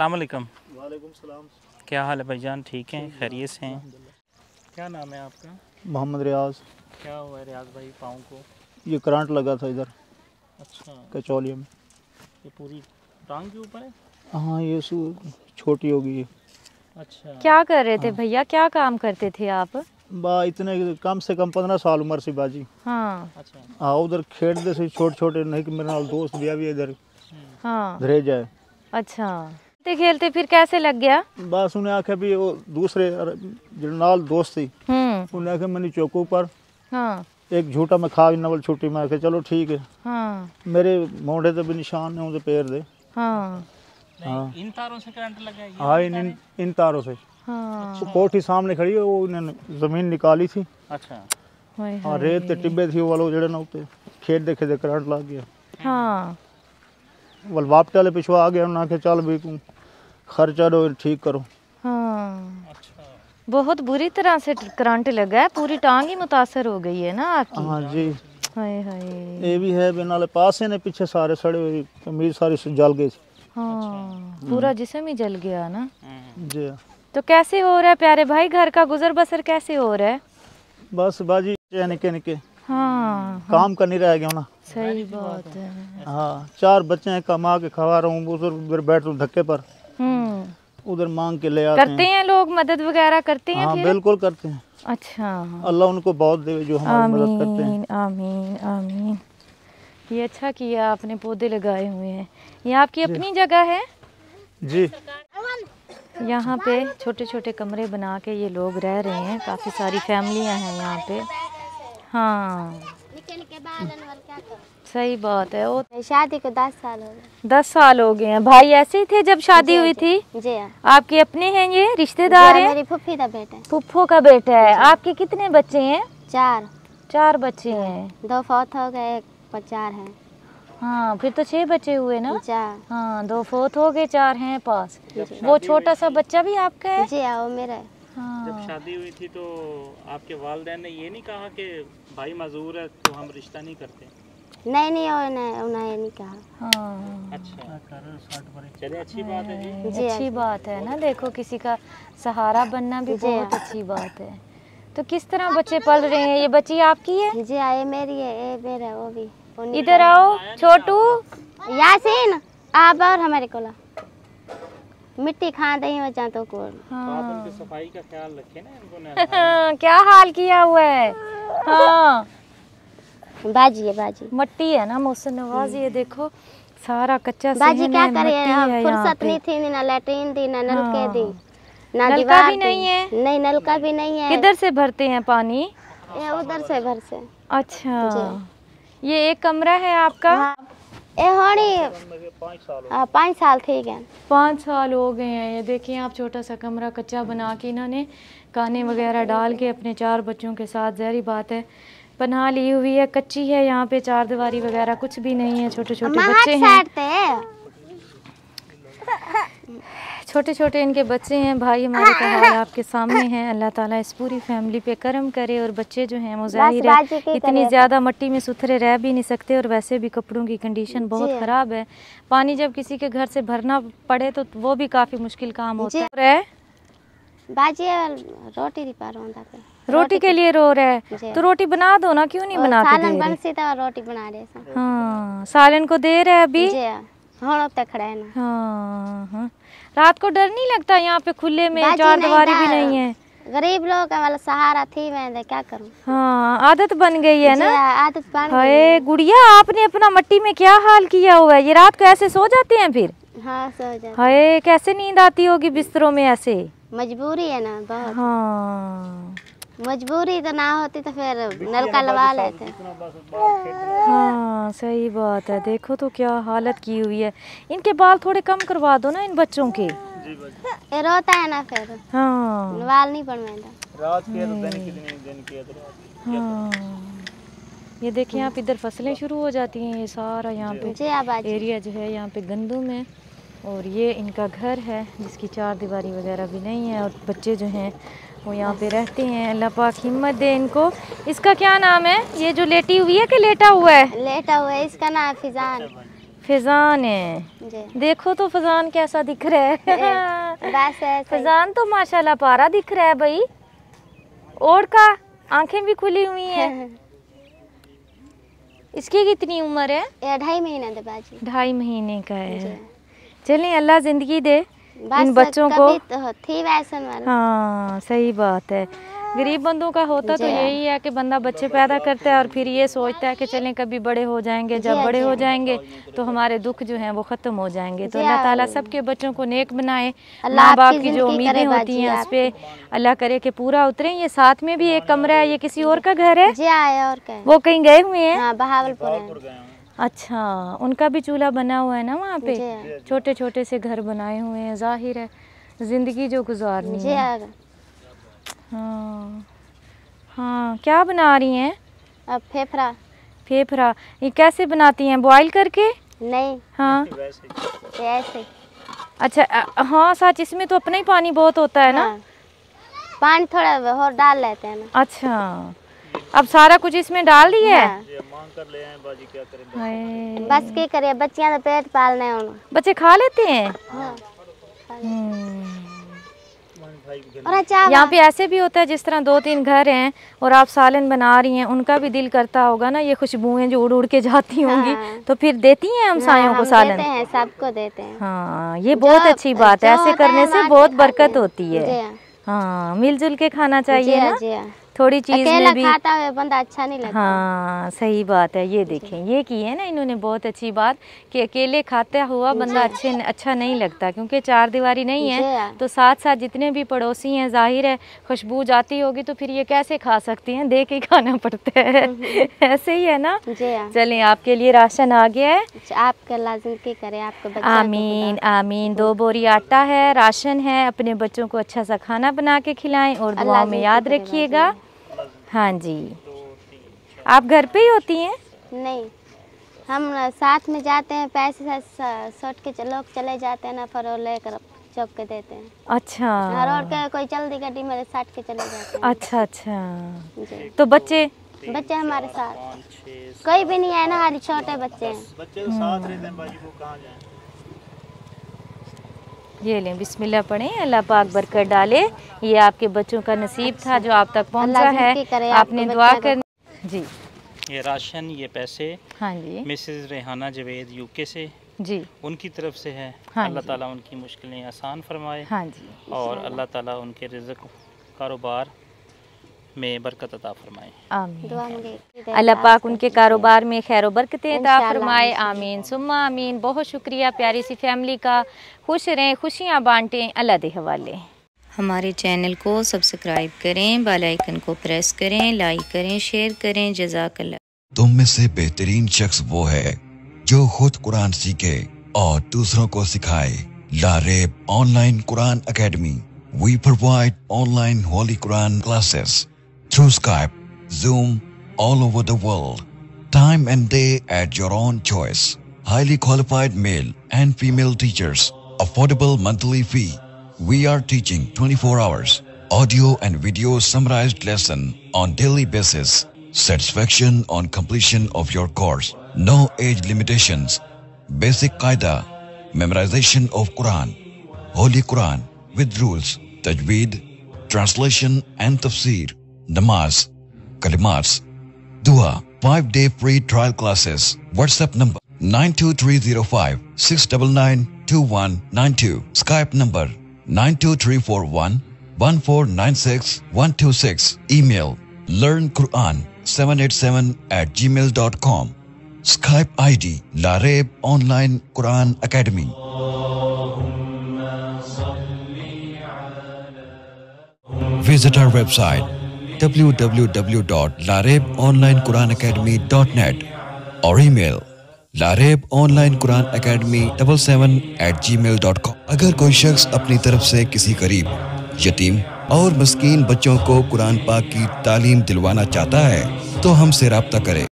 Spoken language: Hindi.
अलैक्म वालेकुम क्या हाल है भाई जान ठीक हैं खैरियत से हैं क्या नाम है आपका मोहम्मद रियाज क्या हुआ है रियाज भाई पाँव को ये करंट लगा था इधर अच्छा कचौलिया में ये पूरी टांग के ऊपर है हाँ ये छोटी होगी ये अच्छा क्या कर रहे थे हाँ। भैया क्या काम करते थे आप बा इतने कम से कम पंद्रह साल उम्र से बाजी हाँ अच्छा हाँ, उधर खेड़ते छोटे छोटे नहीं कि मेरे दोस्त भी इधर हम्म। हाँ जाए अच्छा खेलते खेलते फिर कैसे लग गया बस उन्हें आखे भी वो दूसरे नाल दोस्त थी हम्म। उन्हें आखे मैंने चौकू पर हाँ। एक झूठा मैं खा नवल छुट्टी मैं आखे चलो ठीक है हाँ। मेरे मोड़े तो भी निशान ने उनके पैर दे हाँ।, हाँ। इन तारों से करंट लगा हाँ इन, इन इन तारों से हाँ। तो कोठी सामने खड़ी है वो उन्हें जमीन निकाली थी अच्छा हाँ रेत टिब्बे थी वालों जड़े ना उते खेत देखे दे करंट लग गया हाँ वल वापटे वाले पिछवा आ गया उन्हें आखे चल भी खर्चा लो ठीक करो अच्छा। बहुत बुरी तरह से करंट लगा है पूरी टांग ही मुतासर हो गई है ना आपकी हाँ जी हाय हाय ये भी है बिना पास ने पीछे सारे सड़े हुए कमीज सारी जल गई हाँ अच्छा। पूरा हम्म। जिसम ही जल गया ना हम्म। जी तो कैसे हो रहा है प्यारे भाई घर का गुजर बसर कैसे हो रहा है बस बाजी निके निके हाँ, हाँ, काम करनी रह गया ना सही बात है हाँ चार बच्चे हैं कमा के खवा रहा हूँ बुजुर्ग बैठ धक्के पर हम्म। उधर मांग के ले आते करते हैं, हैं लोग मदद वगैरह करते हैं हाँ बिल्कुल करते हैं अच्छा अल्लाह उनको बहुत दे जो आमीन, करते हैं आमीन आमीन ये अच्छा किया आपने पौधे लगाए हुए हैं ये आपकी अपनी जगह है जी यहाँ पे छोटे छोटे कमरे बना के ये लोग रह रहे हैं काफ़ी सारी फैमिलियाँ हैं यहाँ पे हाँ सही बात है वो शादी को दस साल हो गए दस साल हो गए हैं भाई ऐसे ही थे जब शादी हुई थी जी हाँ। आपके अपने हैं ये रिश्तेदार हाँ, हैं मेरी फुफी का बेटा है फुफ्फो का बेटा है आपके कितने बच्चे हैं चार चार बच्चे हाँ। हैं दो फोत हो गए एक चार हैं हाँ फिर तो छह बच्चे हुए ना चार हाँ दो फोर्थ हो गए चार हैं पास वो छोटा सा बच्चा भी आपका है जी हाँ वो मेरा है हाँ। जब शादी हुई थी तो आपके वालदेन ने ये नहीं कहा कि भाई मजदूर है तो हम रिश्ता नहीं करते नहीं नहीं उन्होंने नहीं कहा हाँ। अच्छा चले अच्छी हाँ। बात है जी अच्छी बात है ना देखो किसी का सहारा बनना भी हाँ। बहुत अच्छी बात है तो किस तरह बच्चे पल रहे हैं ये बच्ची आपकी है जी आए हाँ, मेरी है ये मेरा वो भी इधर आओ छोटू यासीन आप और हमारे कोला मिट्टी खा दही बच्चा तो को हाँ। तो सफाई का ख्याल रखे ना हाँ, क्या हाल किया हुआ है हाँ बाजी है बाजी मट्टी है ना मौसम नवाजी है हम्म। देखो सारा कच्चा बाजी क्या करे फुर्सत नहीं थी ना लेटरिन थी ना नलके हाँ। थी ना नलका भी नहीं है नहीं नलका भी नहीं है किधर से भरते हैं पानी उधर से भर से अच्छा ये एक कमरा है आपका हाँ। हाँ पाँच साल थे गए पाँच साल हो गए हैं ये देखिए आप छोटा सा कमरा कच्चा बना के इन्होंने काने वगैरह डाल के अपने चार बच्चों के साथ जहरी बात है पन्हा ली हुई है कच्ची है यहाँ पे चार दीवारी वगैरह कुछ भी नहीं है छोटे छोटे बच्चे हैं छोटे छोटे इनके बच्चे हैं भाई हमारे कहार तो आपके सामने हैं अल्लाह ताला इस पूरी फैमिली पे करम करे और बच्चे जो हैं मुजाहिर है इतनी ज़्यादा मट्टी में सुथरे रह भी नहीं सकते और वैसे भी कपड़ों की कंडीशन बहुत ख़राब है पानी जब किसी के घर से भरना पड़े तो वो भी काफ़ी मुश्किल काम होता है बाजी रोटी रोटी के तो- लिए रो रहा है तो रोटी बना दो ना क्यों नहीं बना तो रोटी बना रहे हाँ सालन को दे रहे अभी हड़प हाँ, तक खड़ा है ना हाँ हाँ रात को डर नहीं लगता यहाँ पे खुले में चार दीवारी भी नहीं है गरीब लोग का वाला सहारा थी मैं तो क्या करूँ हाँ आदत बन गई है ना हाँ, आदत बन गई गुड़िया आपने अपना मट्टी में क्या हाल किया हुआ है ये रात को ऐसे सो जाती हैं फिर हाँ सो जाती है कैसे नींद आती होगी बिस्तरों में ऐसे मजबूरी है ना बहुत हाँ मजबूरी तो ना होती तो फिर नलका लगा लेते हाँ सही बात है देखो तो क्या हालत की हुई है इनके बाल थोड़े कम करवा दो ना इन बच्चों के ये रोता है ना फिर हाँ बाल नहीं पड़ तो तो तो हाँ। ये देखिए आप इधर फसलें शुरू हो जाती हैं ये सारा यहाँ पे एरिया जो है यहाँ पे गंदम है और ये इनका घर है जिसकी चार दीवारी वगैरह भी नहीं है और बच्चे जो हैं वो यहाँ पे रहते हैं अल्लाह पाक हिम्मत दे इनको इसका क्या नाम है ये जो लेटी हुई है कि लेटा हुआ है लेटा हुआ है इसका नाम फिजान फिजान है देखो तो फिजान कैसा दिख रहा है फिजान तो माशाल्लाह पारा दिख रहा है भाई और का आंखें भी खुली हुई हैं इसकी कितनी उम्र है ढाई महीने ढाई महीने का है चलें अल्लाह ज़िंदगी दे इन बच्चों को तो थी हाँ सही बात है गरीब बंदों का होता तो यही है कि बंदा बच्चे पैदा करता है और फिर ये सोचता है कि चलें कभी बड़े हो जाएंगे जब बड़े हो जाएंगे तो हमारे दुख जो हैं वो ख़त्म हो जाएंगे तो अल्लाह ताला सबके बच्चों को नेक बनाए माँ बाप की जो उम्मीदें होती हैं उस पर अल्लाह करे कि पूरा उतरे ये साथ में भी एक कमरा है ये किसी और का घर है वो कहीं गए हुए हैं हाँ, बहावलपुर अच्छा उनका भी चूल्हा बना हुआ है ना वहाँ पे छोटे छोटे से घर बनाए हुए हैं जाहिर है ज़िंदगी जो गुजारनी है हाँ।, हाँ हाँ क्या बना रही हैं अब फेफड़ा फेफड़ा ये कैसे बनाती हैं बॉईल करके नहीं हाँ ऐसे अच्छा हाँ सच इसमें तो अपना ही पानी बहुत होता है हाँ। ना पानी थोड़ा और डाल लेते हैं ना अच्छा अब सारा कुछ इसमें डाल दी है हाँ। बस के करे बच्चिया तो पेट पालने बच्चे खा लेते हैं हाँ। हम्म। अच्छा यहाँ पे ऐसे भी होता है जिस तरह दो तीन घर हैं और आप सालन बना रही हैं उनका भी दिल करता होगा ना ये खुशबुएं जो उड़ उड़ के जाती हाँ। होंगी हाँ। तो फिर देती हैं हम सायों को सालन देते हैं सबको देते हैं हाँ ये बहुत अच्छी बात है ऐसे करने से बहुत बरकत होती है हाँ मिलजुल के खाना चाहिए ना थोड़ी चीज में भी खाता है बंदा अच्छा नहीं लगता हाँ सही बात है ये देखें ये की है ना इन्होंने बहुत अच्छी बात कि अकेले खाता हुआ बंदा अच्छे अच्छा नहीं लगता क्योंकि चार दीवारी नहीं है हाँ। तो साथ साथ जितने भी पड़ोसी हैं जाहिर है खुशबू जाती होगी तो फिर ये कैसे खा सकती हैं दे के खाना पड़ता है ऐसे ही है ना हाँ। चले आपके लिए राशन आ गया है आपका करे आपको आमीन आमीन दो बोरी आटा है राशन है अपने बच्चों को अच्छा सा खाना बना के खिलाएं और दुआ में याद रखिएगा हाँ जी आप घर पे ही होती हैं नहीं हम साथ में जाते हैं पैसे सोट के लोग चले जाते हैं ना फिर लेकर चौक के देते हैं अच्छा और के कोई जल्दी गड्डी मेरे तो साथ के चले जाते हैं अच्छा अच्छा तो बच्चे बच्चे हमारे साथ कोई भी नहीं है ना हमारे छोटे बच्चे हैं बच्चे तो साथ रहते हैं बाजी को कहाँ जाएं ये लें बिस्मिल्लाह पढ़ें अल्लाह पाक बरकत डाले ये आपके बच्चों का नसीब था जो आप तक पहुंचा है आपने दुआ कर जी ये राशन ये पैसे हाँ जी मिसेज रेहाना जवेद यूके से जी उनकी तरफ से है हाँ अल्लाह ताला उनकी मुश्किलें आसान फरमाए हाँ जी और अल्लाह ताला उनके रिजक कारोबार में बरकत अता फरमाए अल्लाह पाक उनके कारोबार में खैर बरकतें अता फरमाए आमीन सुम्मा आमीन बहुत शुक्रिया प्यारी सी फैमिली का खुश रहें खुशियाँ बांटें अल्लाह के हवाले हमारे चैनल को सब्सक्राइब करें बेल आइकन को प्रेस करें लाइक करें शेयर करें जजाकल्ला तुम में से बेहतरीन शख्स वो है जो खुद कुरान सीखे और दूसरों को सिखाए Lareb online Quran academy we provide online holy Quran classes through Skype, Zoom, all over the world. Time and day at your own choice. Highly qualified male and female teachers. Affordable monthly fee. We are teaching 24 hours. Audio and video summarized lesson on daily basis. Satisfaction on completion of your course. No age limitations. Basic Qaeda. Memorization of Quran. Holy Quran with rules. Tajweed. Translation and Tafsir namaz, kalimats, dua, 5-day free trial classes. WhatsApp number 92305 699 2192. Skype number 92341 1496 126. Email learn Quran 787 at gmail.com. Skype ID Lareb Online Quran Academy. Visit our website www.larebonlinequranacademy.net और email Lareb online Quran academy double seven eight Gmail dot com अगर कोई शख्स अपनी तरफ से किसी गरीब यतीम और मस्कीन बच्चों को कुरान पाक की तालीम दिलवाना चाहता है तो हमसे रबता करें